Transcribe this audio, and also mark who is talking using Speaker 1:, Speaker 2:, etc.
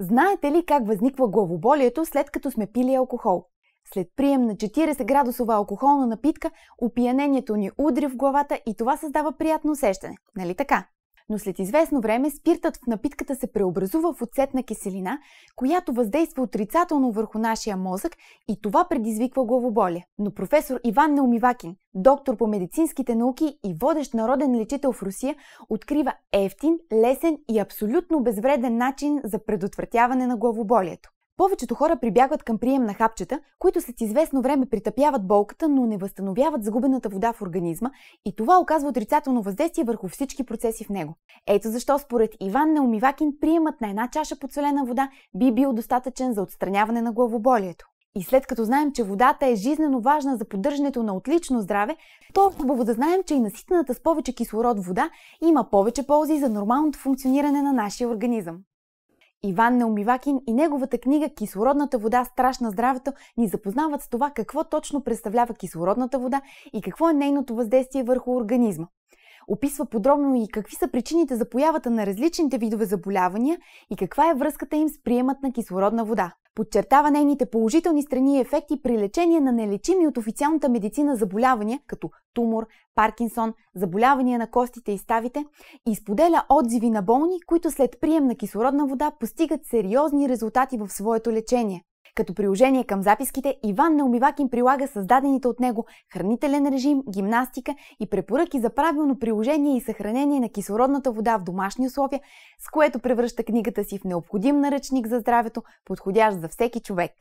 Speaker 1: Знаете ли как възниква главоболието след като сме пили алкохол? След прием на 40 градусова алкохолна напитка, опиянението ни удря в главата и това създава приятно усещане. Нали така? но след известно време спиртът в напитката се преобразува в оцетна киселина, която въздейства отрицателно върху нашия мозък и това предизвиква главоболие. Но професор Иван Неумивакин, доктор по медицинските науки и водещ народен лечител в Русия, открива ефтин, лесен и абсолютно безвреден начин за предотвратяване на главоболието. Повечето хора прибягват към прием на хапчета, които след известно време притъпяват болката, но не възстановяват загубената вода в организма и това оказва отрицателно въздействие върху всички процеси в него. Ето защо според Иван Неумивакин приемът на една чаша подсолена вода би бил достатъчен за отстраняване на главоболието. И след като знаем, че водата е жизненно важна за поддържането на отлично здраве, то е хубаво да знаем, че и наситената с повече кислород вода има повече ползи за нормалното функциониране на нашия организъм. Иван Неумивакин и неговата книга Кислородната вода страшна здравето ни запознават с това какво точно представлява кислородната вода и какво е нейното въздействие върху организма. Описва подробно и какви са причините за появата на различните видове заболявания и каква е връзката им с приемът на кислородна вода. Подчертава нейните положителни страни и ефекти при лечение на нелечими от официалната медицина заболявания, като тумор, Паркинсон, заболявания на костите и ставите и споделя отзиви на болни, които след прием на кислородна вода постигат сериозни резултати в своето лечение. Като приложение към записките, Иван Неумивак им прилага създадените от него хранителен режим, гимнастика и препоръки за правилно приложение и съхранение на кислородната вода в домашни условия, с което превръща книгата си в необходим наръчник за здравето, подходящ за всеки човек.